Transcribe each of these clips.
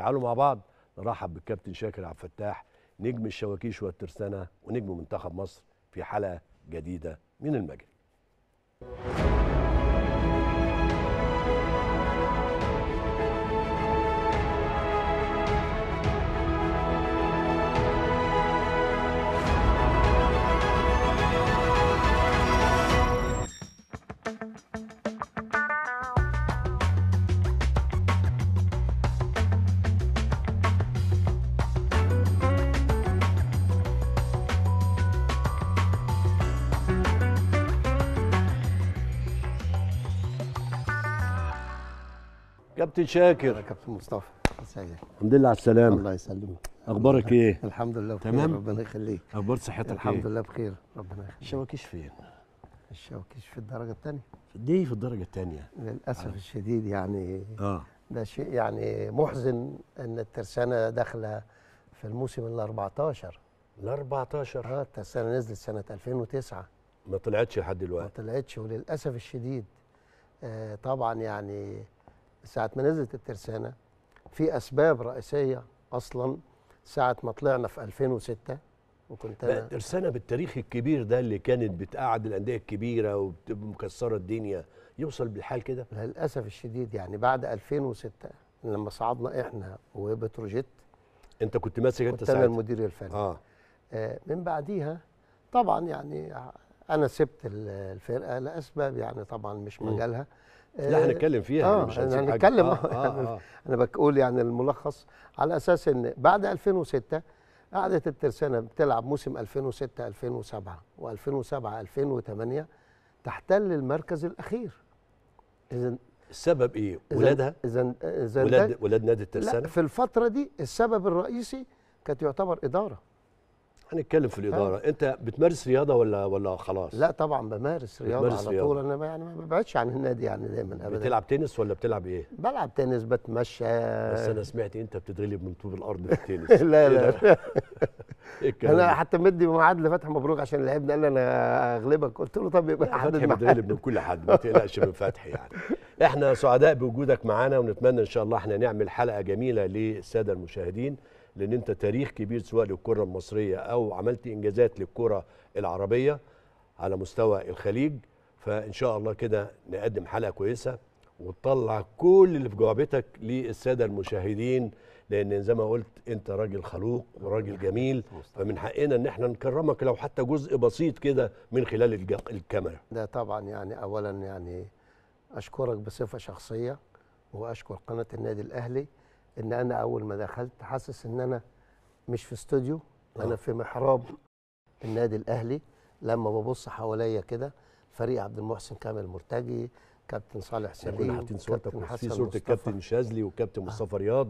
تعالوا مع بعض نرحب بالكابتن شاكر عبد الفتاح نجم الشواكيش والترسانه ونجم منتخب مصر في حلقه جديده من المجري. كابتن شاكر كابتن مصطفى ازيك الحمد لله على السلامه الله يسلمك اخبارك ايه الحمد لله بخير تمام ربنا يخليك اخبار صحتك إيه؟ الحمد لله بخير ربنا يخليك الشواكيش فين الشواكيش في الدرجه الثانيه دي في الدرجه الثانيه للاسف عارف. آه. الشديد يعني اه ده شيء يعني محزن ان الترسانه داخله في الموسم ال 14 ال 14 اه الترسانه نزلت سنه 2009 ما طلعتش لحد دلوقتي ما طلعتش وللاسف الشديد آه طبعا يعني ساعة ما نزلت الترسانة في أسباب رئيسية أصلا ساعة ما طلعنا في 2006 وكنت أنا الترسانة بالتاريخ الكبير ده اللي كانت بتقعد الأندية الكبيرة وبتبقى مكسرة الدنيا يوصل بالحال كده؟ للأسف الشديد يعني بعد 2006 لما صعدنا إحنا وبتروجيت أنت كنت ماسك أنت ساعتها أنا المدير الفني آه. آه من بعديها طبعا يعني أنا سبت الفرقة لأسباب يعني طبعا مش مجالها م. لا هنتكلم آه، فيها آه مش هنتكلم آه آه آه انا بقول يعني الملخص على اساس ان بعد 2006 قعدت الترسانه بتلعب موسم 2006 2007 و2007 2008 تحتل المركز الاخير اذا السبب ايه؟ ولادها؟ اذا اذا ولاد ولاد نادي الترسانه؟ لا في الفتره دي السبب الرئيسي كانت يعتبر اداره هنتكلم في الاداره ها. انت بتمارس رياضه ولا ولا خلاص لا طبعا بمارس رياضه بتمارس على طول انا يعني ما ببعدش عن النادي يعني دايما ابدا بتلعب تنس ولا بتلعب ايه بلعب تنس بتمشى بس انا سمعت انت بتتغلب من طوب الارض في التنس لا إيه لا إيه انا حتى مدي ميعاد لفتحي مبروك عشان لعبنا قال لي انا اغلبك قلت له طب يبقى حد بتغلب من كل حد ما تقلقش من فتحي يعني احنا سعداء بوجودك معانا ونتمنى ان شاء الله احنا نعمل حلقه جميله للساده المشاهدين لان انت تاريخ كبير سواء للكره المصريه او عملت انجازات للكره العربيه على مستوى الخليج فان شاء الله كده نقدم حلقه كويسه وتطلع كل اللي في جعبتك للساده المشاهدين لان زي ما قلت انت راجل خلوق وراجل جميل فمن حقنا ان احنا نكرمك لو حتى جزء بسيط كده من خلال الكاميرا ده طبعا يعني اولا يعني اشكرك بصفه شخصيه واشكر قناه النادي الاهلي ان انا اول ما دخلت حاسس ان انا مش في استوديو آه. انا في محراب النادي الاهلي لما ببص حواليا كده فريق عبد المحسن كامل مرتجي كابتن صالح يعني سليم كنا حاطين صورتك في صوره الكابتن شاذلي والكابتن آه. مصطفى رياض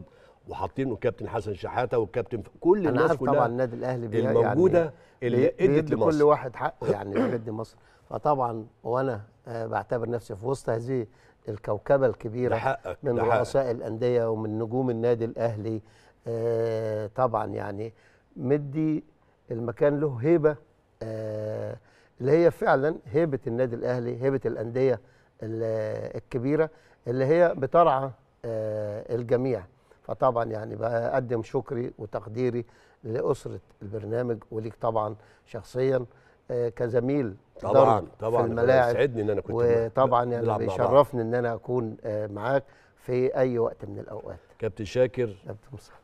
وحاطين وكابتن حسن شحاته والكابتن كل الناس كلها طبعا النادي الاهلي يعني الموجوده يعني اللي ادت لمصر كل واحد حقه يعني بيدي مصر فطبعا وانا آه، بعتبر نفسي في وسط هذه الكوكبه الكبيره لحقك من رؤساء الانديه ومن نجوم النادي الاهلي آه طبعا يعني مدي المكان له هيبه آه اللي هي فعلا هيبه النادي الاهلي هيبه الانديه الكبيره اللي هي بترعى آه الجميع فطبعا يعني بقدم شكري وتقديري لاسره البرنامج وليك طبعا شخصيا كزميل طبعا طبعا في الملاعب يسعدني ان انا كنت وطبعا يعني بيشرفني ان انا اكون آه، معاك في اي وقت من الاوقات كابتن شاكر كابتن مصطفى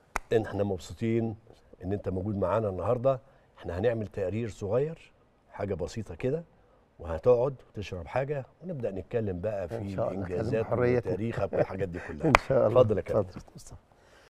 احنا مبسوطين ان انت موجود معانا النهارده احنا هنعمل تقرير صغير حاجه بسيطه كده وهتقعد وتشرب حاجه ونبدا نتكلم بقى في انجازات وتاريخك والحاجات دي كلها ان شاء الله اتفضل يا كابتن مصطفى